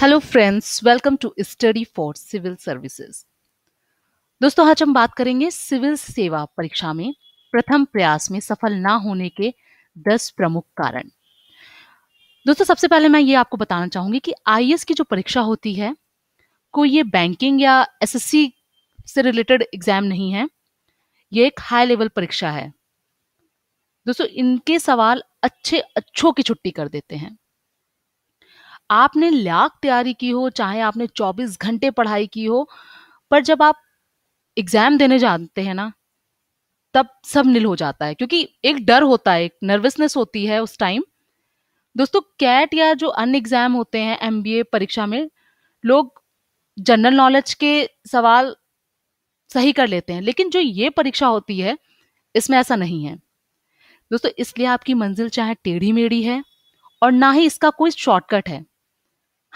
hello friends welcome to study for civil services दोस्तों आज हम बात करेंगे सिविल सेवा परीक्षा में प्रथम प्रयास में सफल ना होने के 10 प्रमुख कारण दोस्तों सबसे पहले मैं ये आपको बताना चाहूंगी कि आई e की जो परीक्षा होती है कोई ये बैंकिंग या एसएससी से रिलेटेड एग्जाम नहीं है ये एक हाई लेवल परीक्षा है दोस्तों इनके सवाल अच्छे अच्छों की छुट्टी कर देते हैं आपने लाख तैयारी की हो चाहे आपने 24 घंटे पढ़ाई की हो पर जब आप एग्जाम देने जाते हैं ना तब सब नील हो जाता है क्योंकि एक डर होता है एक नर्वसनेस होती है उस टाइम दोस्तों कैट या जो अन्य एग्जाम होते हैं एम परीक्षा में लोग जनरल नॉलेज के सवाल सही कर लेते हैं लेकिन जो ये परीक्षा होती है इसमें ऐसा नहीं है दोस्तों इसलिए आपकी मंजिल चाहे टेढ़ी मेढ़ी है और ना ही इसका कोई शॉर्टकट है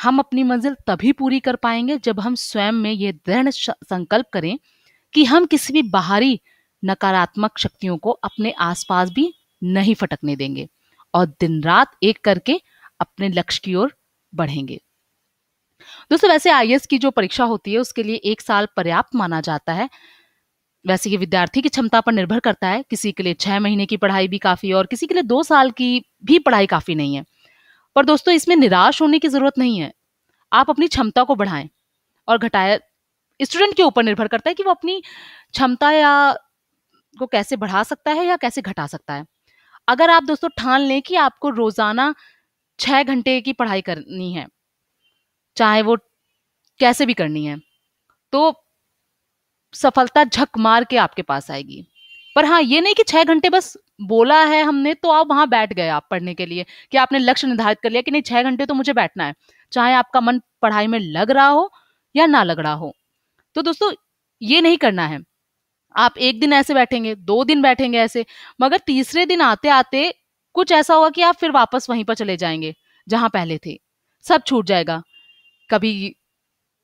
हम अपनी मंजिल तभी पूरी कर पाएंगे जब हम स्वयं में ये दृढ़ संकल्प करें कि हम किसी भी बाहरी नकारात्मक शक्तियों को अपने आसपास भी नहीं फटकने देंगे और दिन रात एक करके अपने लक्ष्य की ओर बढ़ेंगे दोस्तों वैसे आई e की जो परीक्षा होती है उसके लिए एक साल पर्याप्त माना जाता है वैसे ये विद्यार्थी की क्षमता पर निर्भर करता है किसी के लिए छह महीने की पढ़ाई भी काफी है और किसी के लिए दो साल की भी पढ़ाई काफी नहीं है पर दोस्तों इसमें निराश होने की ज़रूरत नहीं है आप अपनी क्षमता को बढ़ाएं और घटाए स्टूडेंट के ऊपर निर्भर करता है कि वो अपनी क्षमता या को कैसे बढ़ा सकता है या कैसे घटा सकता है अगर आप दोस्तों ठान लें कि आपको रोज़ाना छः घंटे की पढ़ाई करनी है चाहे वो कैसे भी करनी है तो सफलता झक मार के आपके पास आएगी पर हाँ ये नहीं कि छह घंटे बस बोला है हमने तो आप वहां बैठ गए आप पढ़ने के लिए कि आपने लक्ष्य निर्धारित कर लिया कि नहीं छह घंटे तो मुझे बैठना है चाहे आपका मन पढ़ाई में लग रहा हो या ना लग रहा हो तो दोस्तों ये नहीं करना है आप एक दिन ऐसे बैठेंगे दो दिन बैठेंगे ऐसे मगर तीसरे दिन आते आते कुछ ऐसा होगा कि आप फिर वापस वहीं पर चले जाएंगे जहां पहले थे सब छूट जाएगा कभी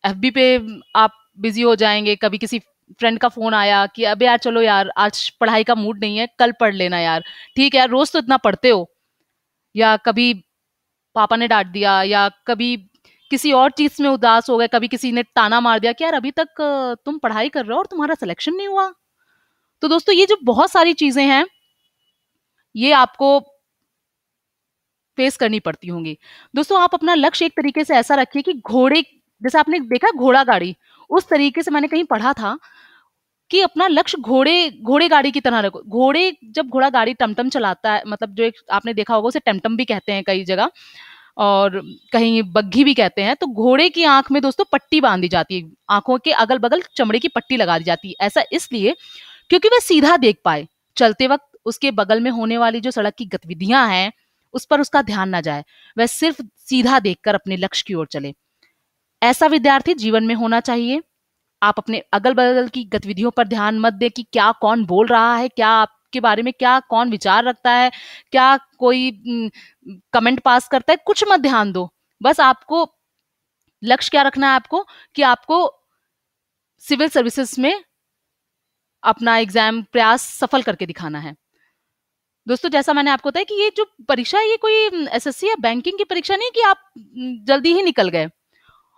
एफ पे आप बिजी हो जाएंगे कभी किसी फ्रेंड का फोन आया कि अब यार चलो यार आज पढ़ाई का मूड नहीं है कल पढ़ लेना यार ठीक है यार रोज तो इतना पढ़ते हो या कभी पापा ने डांट दिया या कभी किसी और चीज में उदास हो गए कभी किसी ने ताना मार दिया कि यार अभी तक तुम पढ़ाई कर रहे हो और तुम्हारा सिलेक्शन नहीं हुआ तो दोस्तों ये जो बहुत सारी चीजें हैं ये आपको फेस करनी पड़ती होंगी दोस्तों आप अपना लक्ष्य एक तरीके से ऐसा रखिए कि घोड़े जैसे आपने देखा घोड़ा गाड़ी उस तरीके से मैंने कहीं पढ़ा था कि अपना लक्ष्य घोड़े घोड़े गाड़ी की तरह रखो घोड़े जब घोड़ा गाड़ी टमटम चलाता है मतलब जो एक आपने देखा होगा उसे टमटम भी कहते हैं कई जगह और कहीं बग्घी भी कहते हैं तो घोड़े की आंख में दोस्तों पट्टी बांध दी जाती है आंखों के अगल बगल चमड़े की पट्टी लगा दी जाती है ऐसा इसलिए क्योंकि वह सीधा देख पाए चलते वक्त उसके बगल में होने वाली जो सड़क की गतिविधियां हैं उस पर उसका ध्यान ना जाए वह सिर्फ सीधा देखकर अपने लक्ष्य की ओर चले ऐसा विद्यार्थी जीवन में होना चाहिए आप अपने अगल बगल की गतिविधियों पर ध्यान मत दें कि क्या कौन बोल रहा है क्या आपके बारे में क्या कौन विचार रखता है क्या कोई कमेंट पास करता है कुछ मत ध्यान दो बस आपको लक्ष्य क्या रखना है आपको कि आपको सिविल सर्विसेज में अपना एग्जाम प्रयास सफल करके दिखाना है दोस्तों जैसा मैंने आपको बताया कि ये जो परीक्षा है ये कोई एसएससी या बैंकिंग की परीक्षा नहीं कि आप जल्दी ही निकल गए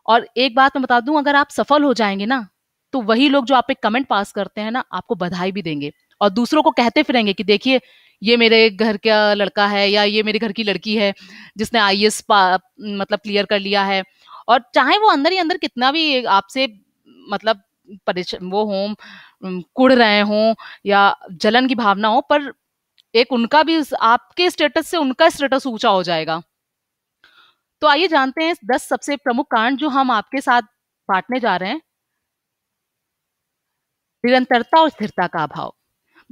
और एक बात मैं बता दूं अगर आप सफल हो जाएंगे ना तो वही लोग जो आप एक कमेंट पास करते हैं ना आपको बधाई भी देंगे और दूसरों को कहते फिरेंगे कि देखिए ये मेरे घर का लड़का है या ये मेरे घर की लड़की है जिसने आई एस e मतलब क्लियर कर लिया है और चाहे वो अंदर ही अंदर कितना भी आपसे मतलब वो हों कुड़ रहे हों या जलन की भावना हो पर एक उनका भी आपके स्टेटस से उनका स्टेटस ऊंचा हो जाएगा तो आइए जानते हैं दस सबसे प्रमुख कारण जो हम आपके साथ बांटने जा रहे हैं निरंतरता और स्थिरता का अभाव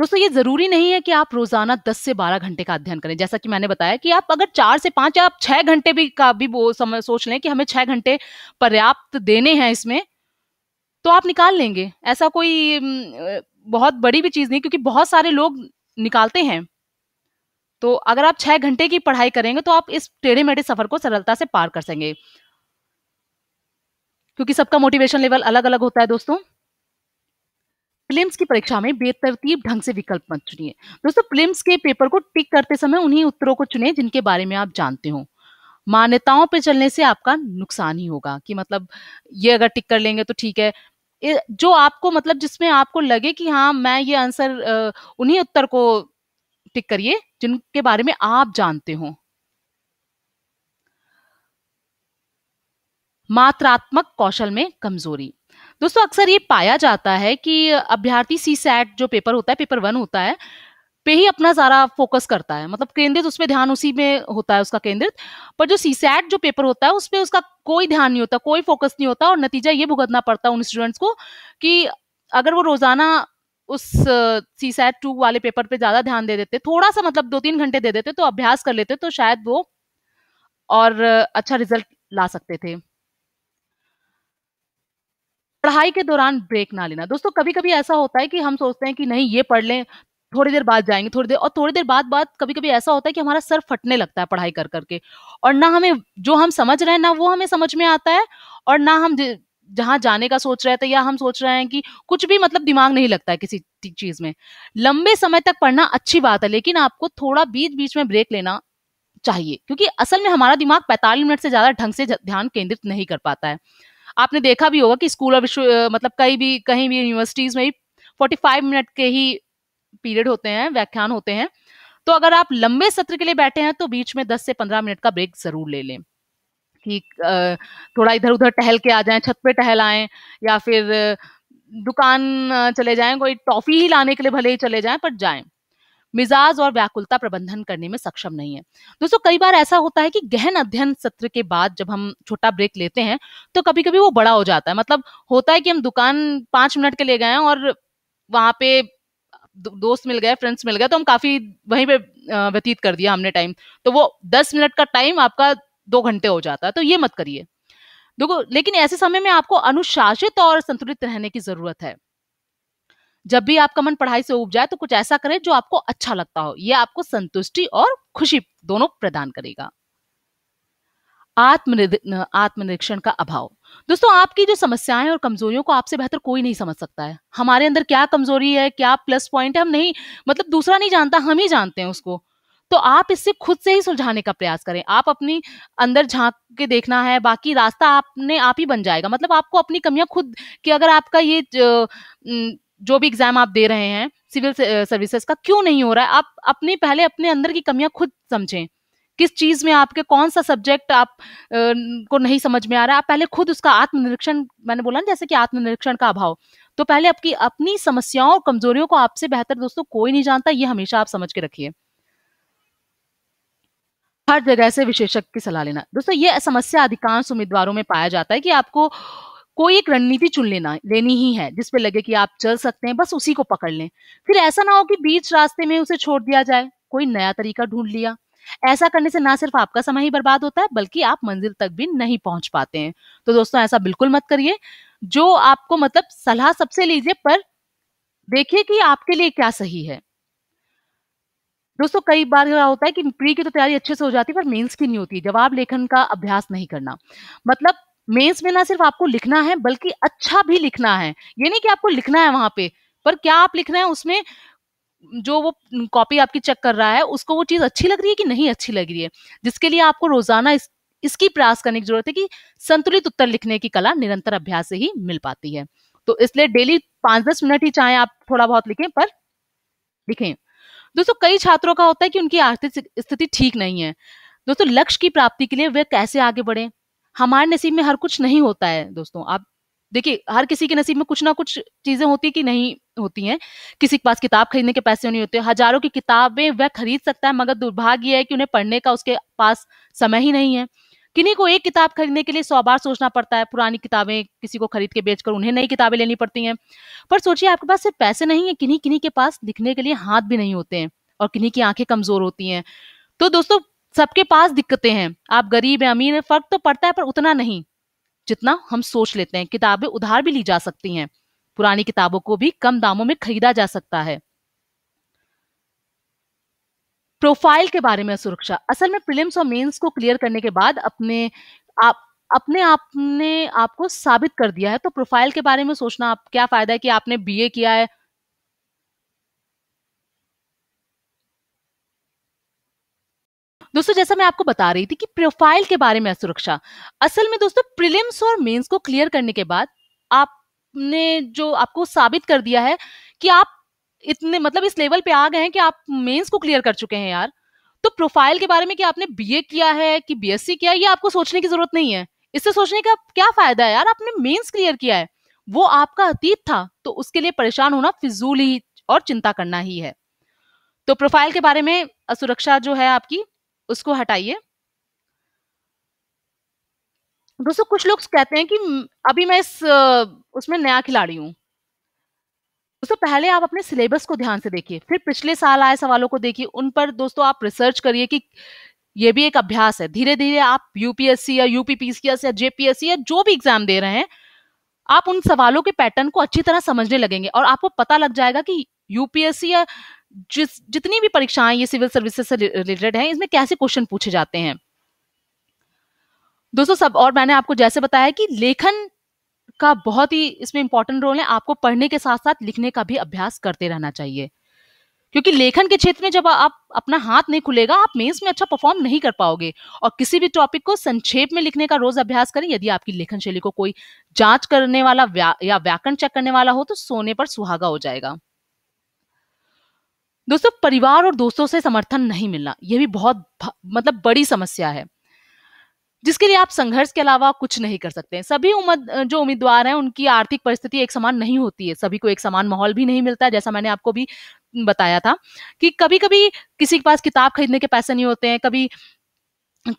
दोस्तों ये जरूरी नहीं है कि आप रोजाना दस से बारह घंटे का अध्ययन करें जैसा कि मैंने बताया कि आप अगर चार से पांच या आप छह घंटे भी का भी वो समय सोच लें कि हमें छह घंटे पर्याप्त देने हैं इसमें तो आप निकाल लेंगे ऐसा कोई बहुत बड़ी भी चीज नहीं क्योंकि बहुत सारे लोग निकालते हैं तो अगर आप छह घंटे की पढ़ाई करेंगे तो आप इस टेढ़े मेढ़े सफर को सरलता से पार कर सकेंगे क्योंकि सबका मोटिवेशन लेवल अलग अलग होता है दोस्तों प्लिम्स की परीक्षा में बेतरतीब ढंग से विकल्प मत चुनिए दोस्तों प्लिम्स के पेपर को टिक करते समय उन्हीं उत्तरों को चुने जिनके बारे में आप जानते हो मान्यताओं पर चलने से आपका नुकसान ही होगा कि मतलब ये अगर टिक कर लेंगे तो ठीक है जो आपको मतलब जिसमें आपको लगे कि हाँ मैं ये आंसर उन्हीं उत्तर को टिक करिए जिनके बारे में आप जानते हो मात्रात्मक कौशल में कमजोरी दोस्तों अक्सर ये पाया जाता है कि अभ्यर्थी सी सैट जो पेपर होता है पेपर वन होता है पे ही अपना सारा फोकस करता है मतलब केंद्रित उस पर ध्यान उसी में होता है उसका केंद्रित पर जो सी सैट जो पेपर होता है उस पर उसका कोई ध्यान नहीं होता कोई फोकस नहीं होता और नतीजा ये भुगतना पड़ता है उन स्टूडेंट्स को कि अगर वो रोजाना उस सी सैट टू वाले पेपर पे ज्यादा ध्यान दे देते थोड़ा सा मतलब दो तीन घंटे दे देते तो अभ्यास कर लेते तो शायद वो और अच्छा रिजल्ट ला सकते थे पढ़ाई के दौरान ब्रेक ना लेना दोस्तों कभी कभी ऐसा होता है कि हम सोचते हैं कि नहीं ये पढ़ लें थोड़ी देर बाद जाएंगे थोड़ी देर और थोड़ी देर बाद बाद कभी कभी ऐसा होता है कि हमारा सर फटने लगता है पढ़ाई कर करके और ना हमें जो हम समझ रहे हैं ना वो हमें समझ में आता है और ना हम जहां जाने का सोच रहे थे या हम सोच रहे हैं कि कुछ भी मतलब दिमाग नहीं लगता है किसी चीज में लंबे समय तक पढ़ना अच्छी बात है लेकिन आपको थोड़ा बीच बीच में ब्रेक लेना चाहिए क्योंकि असल में हमारा दिमाग 45 मिनट से ज्यादा ढंग से ध्यान केंद्रित नहीं कर पाता है आपने देखा भी होगा कि स्कूल और विश्व मतलब कहीं भी कहीं भी यूनिवर्सिटीज में फोर्टी फाइव मिनट के ही पीरियड होते हैं व्याख्यान होते हैं तो अगर आप लंबे सत्र के लिए बैठे हैं तो बीच में 10 से 15 मिनट का ब्रेक जरूर ले लें कि थोड़ा इधर उधर टहल के आ जाएं छत पे टहल आएं या फिर दुकान चले जाएं कोई टॉफी ही लाने के लिए भले ही चले जाएं पर जाएं मिजाज और व्याकुलता प्रबंधन करने में सक्षम नहीं है दोस्तों कई बार ऐसा होता है कि गहन अध्ययन सत्र के बाद जब हम छोटा ब्रेक लेते हैं तो कभी कभी वो बड़ा हो जाता है मतलब होता है कि हम दुकान पांच मिनट के लिए गए और वहां पे दोस्त मिल गए फ्रेंड्स मिल गए तो हम काफी वहीं पे व्यतीत कर दिया हमने टाइम तो वो दस मिनट का टाइम आपका दो घंटे हो जाता है तो ये मत करिए देखो लेकिन ऐसे समय में आपको अनुशासित और संतुलित रहने की जरूरत है जब भी आपका मन पढ़ाई से उब जाए तो कुछ ऐसा करें जो आपको अच्छा लगता हो यह आपको संतुष्टि और खुशी दोनों प्रदान करेगा आत्मनिरीक्षण का अभाव दोस्तों आपकी जो समस्याएं और कमजोरियों को आपसे बेहतर कोई नहीं समझ सकता है हमारे अंदर क्या कमजोरी है क्या प्लस पॉइंट है हम नहीं मतलब दूसरा नहीं जानता हम ही जानते हैं उसको तो आप इससे खुद से ही सुलझाने का प्रयास करें आप अपनी अंदर झांक के देखना है बाकी रास्ता आपने आप ही बन जाएगा मतलब आपको अपनी कमियां खुद कि अगर आपका ये जो भी एग्जाम आप दे रहे हैं सिविल सर्विसेज का क्यों नहीं हो रहा है आप अपने पहले अपने अंदर की कमियां खुद समझें किस चीज में आपके कौन सा सब्जेक्ट आप को नहीं समझ में आ रहा है आप पहले खुद उसका आत्मनिरीक्षण मैंने बोला ना जैसे कि आत्मनिरीक्षण का अभाव तो पहले आपकी अपनी समस्याओं और कमजोरियों को आपसे बेहतर दोस्तों कोई नहीं जानता ये हमेशा आप समझ के रखिए हर जगह से विशेषज्ञ की सलाह लेना दोस्तों ये समस्या अधिकांश उम्मीदवारों में पाया जाता है कि आपको कोई एक रणनीति चुन लेना लेनी ही है जिसपे लगे कि आप चल सकते हैं बस उसी को पकड़ लें फिर ऐसा ना हो कि बीच रास्ते में उसे छोड़ दिया जाए कोई नया तरीका ढूंढ लिया ऐसा करने से ना सिर्फ आपका समय ही बर्बाद होता है बल्कि आप मंजिल तक भी नहीं पहुंच पाते हैं तो दोस्तों ऐसा बिल्कुल मत करिए जो आपको मतलब सलाह सबसे लीजिए पर देखिए कि आपके लिए क्या सही है दोस्तों कई बार क्या होता है कि प्री की तो तैयारी अच्छे से हो जाती है पर मेंस की नहीं होती जवाब लेखन का अभ्यास नहीं करना मतलब मेंस में ना सिर्फ आपको लिखना है बल्कि अच्छा भी लिखना है ये नहीं कि आपको लिखना है वहां पे पर क्या आप लिखना है उसमें जो वो कॉपी आपकी चेक कर रहा है उसको वो चीज अच्छी लग रही है कि नहीं अच्छी लग रही है जिसके लिए आपको रोजाना इस, इसकी प्रयास करने की जरूरत है कि संतुलित उत्तर लिखने की कला निरंतर अभ्यास से ही मिल पाती है तो इसलिए डेली पांच दस मिनट ही चाहे आप थोड़ा बहुत लिखें पर लिखें दोस्तों कई छात्रों का होता है कि उनकी आर्थिक स्थिति ठीक नहीं है दोस्तों लक्ष्य की प्राप्ति के लिए वे कैसे आगे बढ़े हमारे नसीब में हर कुछ नहीं होता है दोस्तों आप देखिए हर किसी के नसीब में कुछ ना कुछ चीजें होती कि नहीं होती हैं किसी के पास किताब खरीदने के पैसे नहीं होते हजारों की किताबें वह खरीद सकता है मगर दुर्भाग्य है कि उन्हें पढ़ने का उसके पास समय ही नहीं है किन्हीं को एक किताब खरीदने के लिए सौ बार सोचना पड़ता है पुरानी किताबें किसी को खरीद के बेचकर उन्हें नई किताबें लेनी पड़ती हैं पर सोचिए आपके पास सिर्फ पैसे नहीं है किन्हीं किन्हीं के पास लिखने के लिए हाथ भी नहीं होते हैं और किन्हीं की आंखें कमजोर होती हैं तो दोस्तों सबके पास दिक्कतें हैं आप गरीब हैं अमीर हैं फर्क तो पड़ता है पर उतना नहीं जितना हम सोच लेते हैं किताबें उधार भी ली जा सकती हैं पुरानी किताबों को भी कम दामों में खरीदा जा सकता है प्रोफाइल के बारे में सुरक्षा असल में प्रीलिम्स और मेंस को क्लियर करने के बाद अपने आप अपने ने आपको साबित कर दिया है तो प्रोफाइल के बारे में सोचना आप क्या फायदा है कि आपने बीए किया है दोस्तों जैसा मैं आपको बता रही थी कि प्रोफाइल के बारे में सुरक्षा असल में दोस्तों प्रिलिम्स और मेंस को क्लियर करने के बाद आपने जो आपको साबित कर दिया है कि आप इतने मतलब इस लेवल पे आ गए हैं कि आप मेंस को क्लियर कर चुके हैं यार तो प्रोफाइल के बारे में कि आपने बीए किया है कि बीएससी किया है ये आपको सोचने की जरूरत नहीं है इससे सोचने का क्या फायदा है यार आपने मेंस क्लियर किया है वो आपका अतीत था तो उसके लिए परेशान होना फिजूल ही और चिंता करना ही है तो प्रोफाइल के बारे में असुरक्षा जो है आपकी उसको हटाइए दोस्तों कुछ लोग कहते हैं कि अभी मैं इस उसमें नया खिलाड़ी हूं दोस्तों पहले आप अपने सिलेबस को ध्यान से देखिए फिर पिछले साल आए सवालों को देखिए उन पर दोस्तों आप रिसर्च करिए कि ये भी एक अभ्यास है धीरे धीरे आप यूपीएससी या यूपीपीसीएस या जेपीएससी या जो भी एग्जाम दे रहे हैं आप उन सवालों के पैटर्न को अच्छी तरह समझने लगेंगे और आपको पता लग जाएगा कि यूपीएससी या जिस जितनी भी परीक्षाएं ये सिविल सर्विसेज से रिलेटेड हैं इसमें कैसे क्वेश्चन पूछे जाते हैं दोस्तों सब और मैंने आपको जैसे बताया कि लेखन का बहुत ही इसमें इंपॉर्टेंट रोल है आपको पढ़ने के साथ साथ लिखने का भी अभ्यास करते रहना चाहिए क्योंकि लेखन के क्षेत्र में जब आप अपना हाथ नहीं खुलेगा आप मेंस में अच्छा परफॉर्म नहीं कर पाओगे और किसी भी टॉपिक को संक्षेप में लिखने का रोज अभ्यास करें यदि आपकी लेखन शैली को कोई जांच करने वाला व्या, या व्याकरण चेक करने वाला हो तो सोने पर सुहागा हो जाएगा दोस्तों परिवार और दोस्तों से समर्थन नहीं मिलना यह भी बहुत मतलब बड़ी समस्या है जिसके लिए आप संघर्ष के अलावा कुछ नहीं कर सकते हैं सभी उम्र जो उम्मीदवार हैं उनकी आर्थिक परिस्थिति एक समान नहीं होती है सभी को एक समान माहौल भी नहीं मिलता जैसा मैंने आपको भी बताया था कि कभी कभी किसी के पास किताब खरीदने के पैसे नहीं होते हैं कभी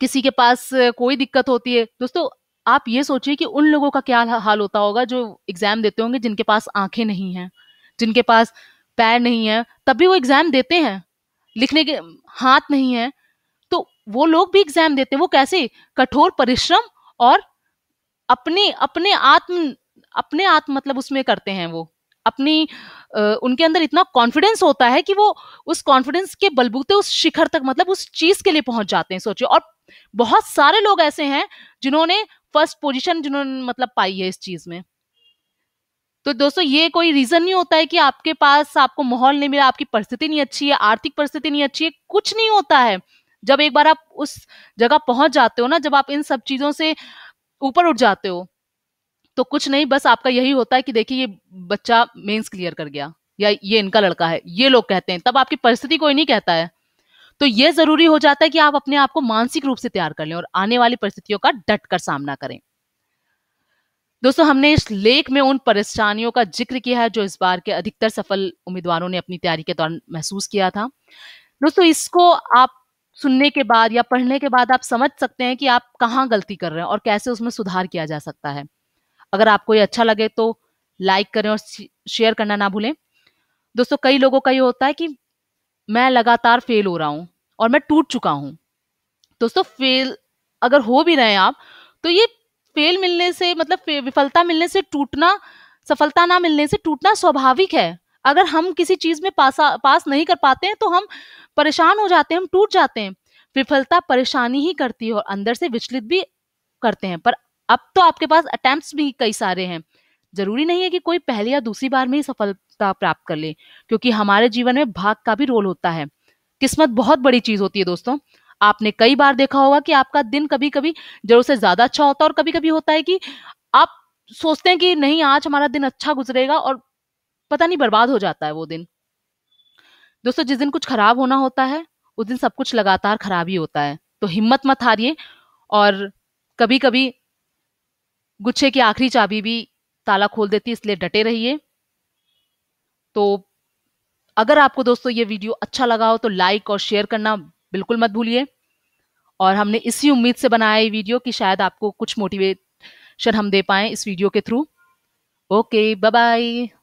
किसी के पास कोई दिक्कत होती है दोस्तों आप ये सोचिए कि उन लोगों का क्या हाल होता होगा जो एग्जाम देते होंगे जिनके पास आंखें नहीं हैं जिनके पास पैर नहीं है तब भी वो एग्जाम देते हैं लिखने के हाथ नहीं है वो लोग भी एग्जाम देते हैं वो कैसे कठोर परिश्रम और अपने अपने आत्म अपने आत्म मतलब उसमें करते हैं वो अपनी उनके अंदर इतना कॉन्फिडेंस होता है कि वो उस कॉन्फिडेंस के बलबूते उस शिखर तक मतलब उस चीज के लिए पहुंच जाते हैं सोचिए और बहुत सारे लोग ऐसे हैं जिन्होंने फर्स्ट पोजीशन जिन्होंने मतलब पाई है इस चीज में तो दोस्तों ये कोई रीजन नहीं होता है कि आपके पास आपको माहौल नहीं मिला आपकी परिस्थिति नहीं अच्छी है आर्थिक परिस्थिति नहीं अच्छी है कुछ नहीं होता है जब एक बार आप उस जगह पहुंच जाते हो ना जब आप इन सब चीजों से ऊपर उठ जाते हो तो कुछ नहीं बस आपका यही होता है कि देखिए ये बच्चा मेंस क्लियर कर गया या ये इनका लड़का है ये लोग कहते हैं तब आपकी परिस्थिति कोई नहीं कहता है तो ये जरूरी हो जाता है कि आप अपने आप को मानसिक रूप से तैयार कर लें और आने वाली परिस्थितियों का डट कर सामना करें दोस्तों हमने इस लेख में उन परेशानियों का जिक्र किया है जो इस बार के अधिकतर सफल उम्मीदवारों ने अपनी तैयारी के दौरान महसूस किया था दोस्तों इसको आप सुनने के बाद या पढ़ने के बाद आप समझ सकते हैं कि आप कहाँ गलती कर रहे हैं और कैसे उसमें सुधार किया जा सकता है अगर आपको ये अच्छा लगे तो लाइक करें और शेयर करना ना भूलें दोस्तों कई लोगों का ये होता है कि मैं लगातार फेल हो रहा हूँ और मैं टूट चुका हूँ दोस्तों फेल अगर हो भी रहे हैं आप तो ये फेल मिलने से मतलब विफलता मिलने से टूटना सफलता ना मिलने से टूटना स्वाभाविक है अगर हम किसी चीज में पास पास नहीं कर पाते हैं तो हम परेशान हो जाते हैं हम टूट जाते हैं विफलता परेशानी ही करती है और अंदर से विचलित भी करते हैं पर अब तो आपके पास अटेम्प्ट भी कई सारे हैं जरूरी नहीं है कि कोई पहली या दूसरी बार में ही सफलता प्राप्त कर ले क्योंकि हमारे जीवन में भाग का भी रोल होता है किस्मत बहुत बड़ी चीज होती है दोस्तों आपने कई बार देखा होगा कि आपका दिन कभी कभी जरूर से ज्यादा अच्छा होता है और कभी कभी होता है कि आप सोचते हैं कि नहीं आज हमारा दिन अच्छा गुजरेगा और पता नहीं बर्बाद हो जाता है वो दिन दोस्तों जिस दिन कुछ खराब होना होता है उस दिन सब कुछ लगातार खराब ही होता है तो हिम्मत मत हारिए और कभी कभी गुच्छे की आखिरी चाबी भी ताला खोल देती है इसलिए डटे रहिए तो अगर आपको दोस्तों ये वीडियो अच्छा लगा हो तो लाइक और शेयर करना बिल्कुल मत भूलिए और हमने इसी उम्मीद से बनाया ये वीडियो कि शायद आपको कुछ मोटिवेशन हम दे पाएं इस वीडियो के थ्रू ओके बाय बाय